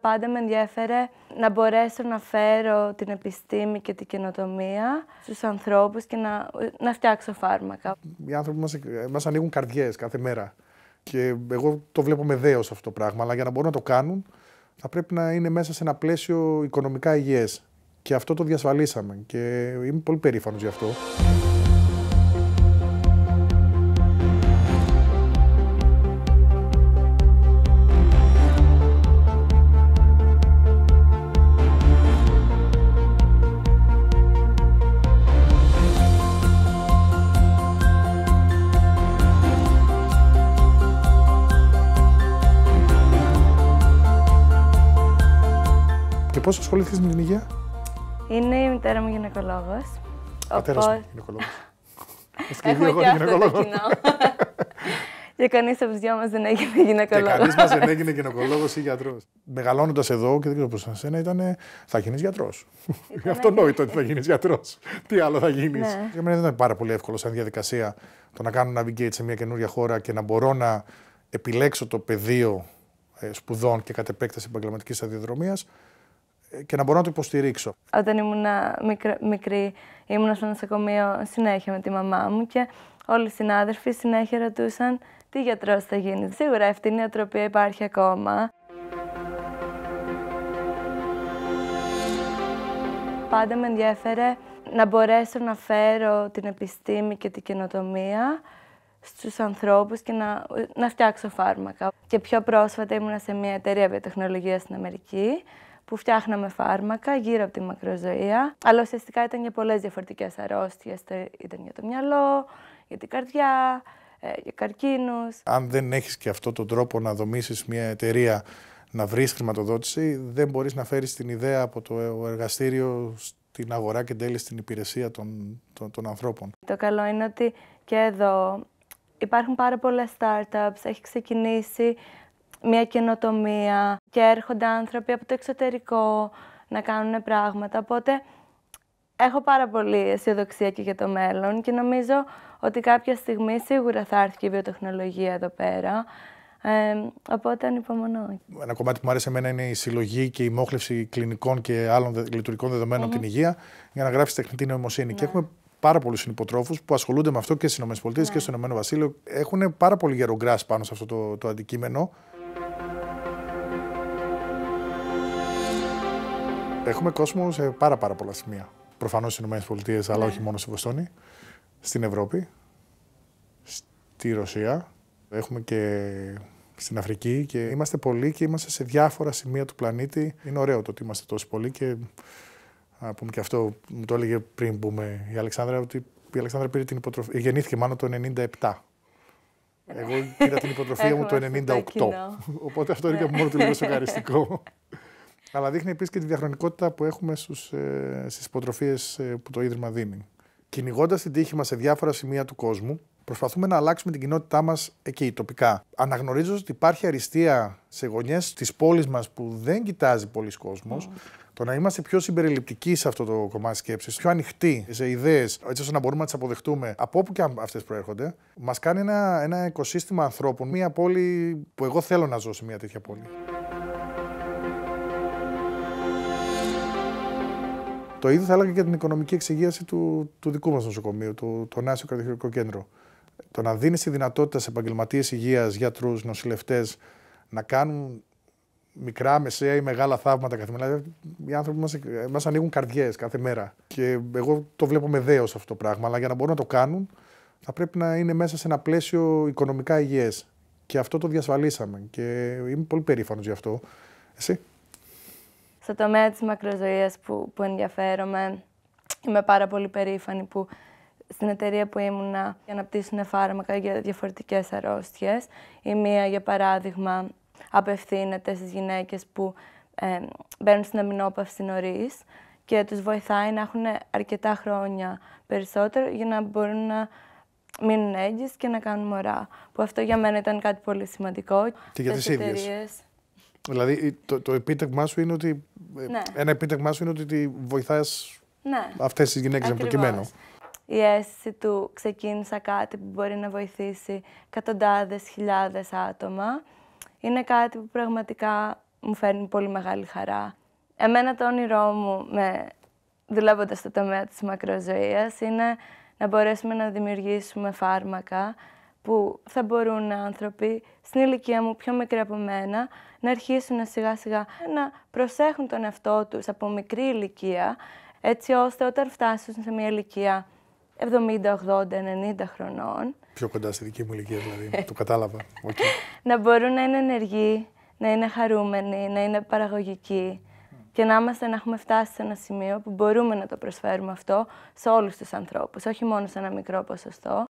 Πάντα με ενδιαφέρε να μπορέσω να φέρω την επιστήμη και την καινοτομία στους ανθρώπους και να, να φτιάξω φάρμακα. Οι άνθρωποι μας, μας ανοίγουν καρδιές κάθε μέρα και εγώ το βλέπω με δέος αυτό το πράγμα, αλλά για να μπορούν να το κάνουν θα πρέπει να είναι μέσα σε ένα πλαίσιο οικονομικά υγιές. Και αυτό το διασφαλίσαμε και είμαι πολύ περήφανος γι' αυτό. Και πώς ασχολήθηκε με την υγεία, Είναι η μητέρα μου γυναικολόγος. Πατέρας μου γυναικολόγο. Έχουμε εγώ, και αυτό κοινό. και κανείς από τους δυο μας δεν έγινε γυναικολόγος. Κανείς μας δεν έγινε γυναικολόγος ή γιατρός. Μεγαλώνοντας εδώ και δεν ξέρω πώς θα σένα ήταν. Θα γίνεις γιατρός. Είναι αυτονόητο ότι θα γίνεις γιατρός. Τι άλλο θα γίνεις. Ναι. Για μένα δεν ήταν πάρα πολύ εύκολο σαν διαδικασία το να κάνω navigate σε μια καινούργια χώρα και να μπορώ να επιλέξω το πεδίο ε, σπουδών και κατ' επέκταση επαγγελματικής σταδιοδρομία και να μπορώ να το υποστηρίξω. Όταν ήμουν μικρή, ήμουν στο νοσοκομείο συνέχεια με τη μαμά μου και όλοι οι συνάδελφοι συνέχεια ρωτούσαν τι γιατρός θα γίνει. Σίγουρα αυτή η υπάρχει ακόμα. Πάντα με ενδιαφέρε να μπορέσω να φέρω την επιστήμη και την καινοτομία στους ανθρώπους και να, να φτιάξω φάρμακα. Και πιο πρόσφατα ήμουν σε μια εταιρεία βιοτεχνολογίας στην Αμερική που φτιάχναμε φάρμακα γύρω από τη μακροζωία, αλλά ουσιαστικά ήταν για πολλές διαφορετικές αρρώστιες, ήταν για το μυαλό, για την καρδιά, ε, για καρκίνους. Αν δεν έχεις και αυτό τον τρόπο να δομήσεις μια εταιρεία να βρεις χρηματοδότηση, δεν μπορείς να φέρεις την ιδέα από το εργαστήριο στην αγορά και τέλει στην υπηρεσία των, των, των ανθρώπων. Το καλό είναι ότι και εδώ υπάρχουν πάρα πολλά startups, έχει ξεκινήσει μια καινοτομία, και έρχονται άνθρωποι από το εξωτερικό να κάνουν πράγματα. Οπότε έχω πάρα πολύ αισιοδοξία και για το μέλλον και νομίζω ότι κάποια στιγμή σίγουρα θα έρθει και η βιοτεχνολογία εδώ πέρα. Ε, οπότε ανυπομονώ. Ένα κομμάτι που μου αρέσει εμένα είναι η συλλογή και η μόχλευση κλινικών και άλλων λειτουργικών δεδομένων την υγεία για να γράφει τεχνητή νοημοσύνη. Ναι. Και έχουμε πάρα πολλούς συνυποτρόφους που ασχολούνται με αυτό και στις ΗΠΑ ναι. και στο ΗΠΑ. Έχουν πάρα πολύ γερογκρά πάνω σε αυτό το, το αντικείμενο. Έχουμε κόσμο σε πάρα, πάρα πολλά σημεία. Προφανώς στις ΗΠΑ, αλλά ναι. όχι μόνο στη Βοστόνη. Στην Ευρώπη, στη Ρωσία, έχουμε και στην Αφρική και είμαστε πολλοί και είμαστε σε διάφορα σημεία του πλανήτη. Είναι ωραίο το ότι είμαστε τόσοι πολλοί και να πούμε και αυτό μου το έλεγε πριν πούμε η Αλεξάνδρα ότι η Αλεξάνδρα πήρε την υποτροφή, ε, γεννήθηκε μάλλον το 97. Εγώ πήρα την υποτροφία μου το 98. Οπότε αυτό είναι και μόνο του λίγο σοκαριστικό. Αλλά δείχνει επίσης και τη διαχρονικότητα που έχουμε ε, στις υποτροφίες ε, που το Ίδρυμα δίνει. Κυνηγώντας την τύχη μας σε διάφορα σημεία του κόσμου, προσπαθούμε να αλλάξουμε την κοινότητά μας εκεί, τοπικά. Αναγνωρίζοντας ότι υπάρχει αριστεία σε γωνιές της πόλης μας που δεν κοιτάζει πολλοί κόσμος, Το να είμαστε πιο συμπεριληπτικοί σε αυτό το κομμάτι σκέψης, πιο ανοιχτοί σε ιδέες, έτσι ώστε να μπορούμε να τις αποδεχτούμε από όπου και αυτές προέρχονται, μας κάνει ένα, ένα οικοσύστημα ανθρώπων, μια πόλη που εγώ θέλω να ζω σε μια τέτοια πόλη. Το ίδιο θα έλεγα και την οικονομική εξυγίαση του, του δικού μας νοσοκομείου, του, το Νάσιο Καρδιοχειρικό Κέντρο. Το να δίνεις τη δυνατότητα σε επαγγελματίες υγείας, γιατρούς, νοσηλευτές να κάνουν μικρά, μεσαία ή μεγάλα θαύματα καθημερινά. Δηλαδή, οι άνθρωποι μας ανοίγουν καρδιές κάθε μέρα. Και εγώ το βλέπω με δέος αυτό το πράγμα. Αλλά για να μπορούν να το κάνουν, θα πρέπει να είναι μέσα σε ένα πλαίσιο οικονομικά υγιές. Και αυτό το διασφαλίσαμε. Και είμαι πολύ περήφανος γι' αυτό. Εσύ στο τομέα της μακροζωίας που, που ενδιαφέρομαι. Είμαι πάρα πολύ περήφανη που στην εταιρεία που ήμουνα πτήσουν φάρμακα για διαφορετικές αρρώστιες. Η μία, για παράδειγμα, απευθύνεται στις γυναίκες που ε, μπαίνουν στην αμυνόπαυση νωρίς και τους βοηθάει να έχουν αρκετά χρόνια περισσότερο για να μπορούν να μείνουν έγκυες και να κάνουν μωρά. Που αυτό για μένα ήταν κάτι πολύ σημαντικό. Και για τις ίδιες. Δηλαδή το, το επίτευγμά σου είναι ότι. Ναι. Ένα επίτευγμά σου είναι ότι βοηθάς ναι. αυτές τις γυναίκες με προκειμένου. Η αίσθηση του ξεκίνησα κάτι που μπορεί να βοηθήσει εκατοντάδες χιλιάδες άτομα είναι κάτι που πραγματικά μου φέρνει πολύ μεγάλη χαρά. Εμένα το όνειρό μου με δουλεύοντας στο τομέα της μακροζωίας είναι να μπορέσουμε να δημιουργήσουμε φάρμακα που θα μπορούν άνθρωποι στην ηλικία μου πιο μικρή από μένα να αρχίσουν σιγά σιγά να προσέχουν τον εαυτό τους από μικρή ηλικία έτσι ώστε όταν φτάσουν σε μια ηλικία 70, 80, 90 χρονών Πιο κοντά στη δική μου ηλικία δηλαδή, το κατάλαβα. Okay. Να μπορούν να είναι ενεργοί, να είναι χαρούμενοι, να είναι παραγωγικοί και να είμαστε να έχουμε φτάσει σε ένα σημείο που μπορούμε να το προσφέρουμε αυτό σε όλους τους ανθρώπους, όχι μόνο σε ένα μικρό ποσοστό.